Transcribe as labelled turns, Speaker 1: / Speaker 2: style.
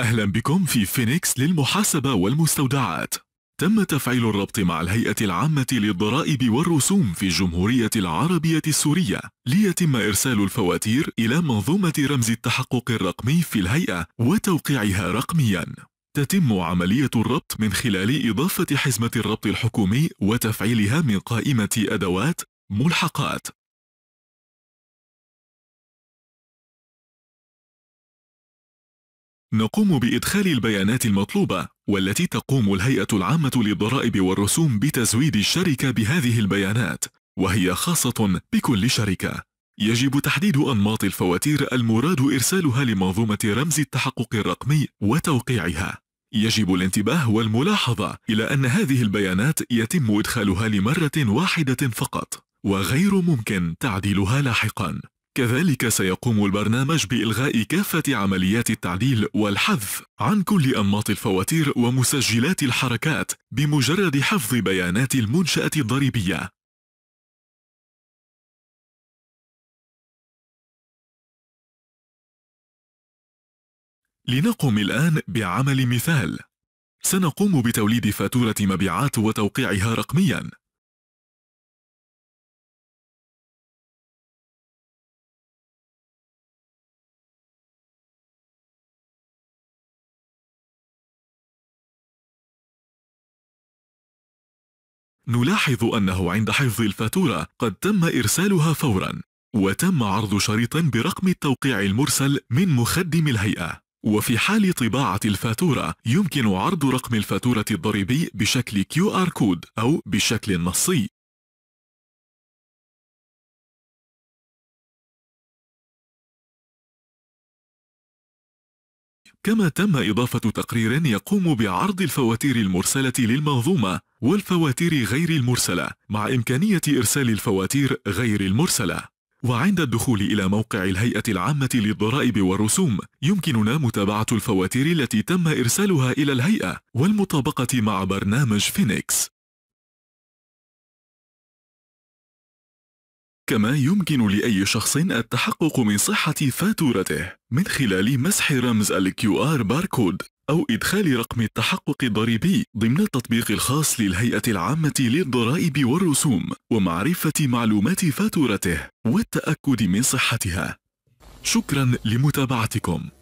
Speaker 1: أهلا بكم في فينيكس للمحاسبة والمستودعات تم تفعيل الربط مع الهيئة العامة للضرائب والرسوم في الجمهورية العربية السورية ليتم إرسال الفواتير إلى منظومة رمز التحقق الرقمي في الهيئة وتوقيعها رقمياً تتم عملية الربط من خلال إضافة حزمة
Speaker 2: الربط الحكومي وتفعيلها من قائمة أدوات ملحقات نقوم بإدخال البيانات المطلوبة والتي تقوم الهيئة العامة للضرائب
Speaker 1: والرسوم بتزويد الشركة بهذه البيانات وهي خاصة بكل شركة يجب تحديد أنماط الفواتير المراد إرسالها لمنظومة رمز التحقق الرقمي وتوقيعها يجب الانتباه والملاحظة إلى أن هذه البيانات يتم إدخالها لمرة واحدة فقط وغير ممكن تعديلها لاحقاً كذلك سيقوم البرنامج بإلغاء كافة عمليات التعديل والحذف عن كل أنماط الفواتير ومسجلات الحركات بمجرد
Speaker 2: حفظ بيانات المنشأة الضريبية لنقم الآن بعمل مثال سنقوم بتوليد فاتورة مبيعات وتوقيعها رقمياً نلاحظ أنه عند حفظ الفاتورة قد تم إرسالها فورا
Speaker 1: وتم عرض شريط برقم التوقيع المرسل من مخدم الهيئة وفي حال طباعة الفاتورة يمكن عرض رقم الفاتورة الضريبي بشكل QR
Speaker 2: كود أو بشكل نصي كما تم إضافة تقرير يقوم بعرض الفواتير المرسلة للمنظومة
Speaker 1: والفواتير غير المرسلة مع إمكانية إرسال الفواتير غير المرسلة وعند الدخول إلى موقع الهيئة العامة للضرائب والرسوم يمكننا متابعة
Speaker 2: الفواتير التي تم إرسالها إلى الهيئة والمطابقة مع برنامج فينيكس كما يمكن لأي شخص التحقق من صحة فاتورته من خلال مسح رمز الـ
Speaker 1: QR باركود أو إدخال رقم التحقق الضريبي ضمن التطبيق الخاص للهيئة العامة للضرائب والرسوم ومعرفة معلومات فاتورته والتأكد من صحتها شكرا لمتابعتكم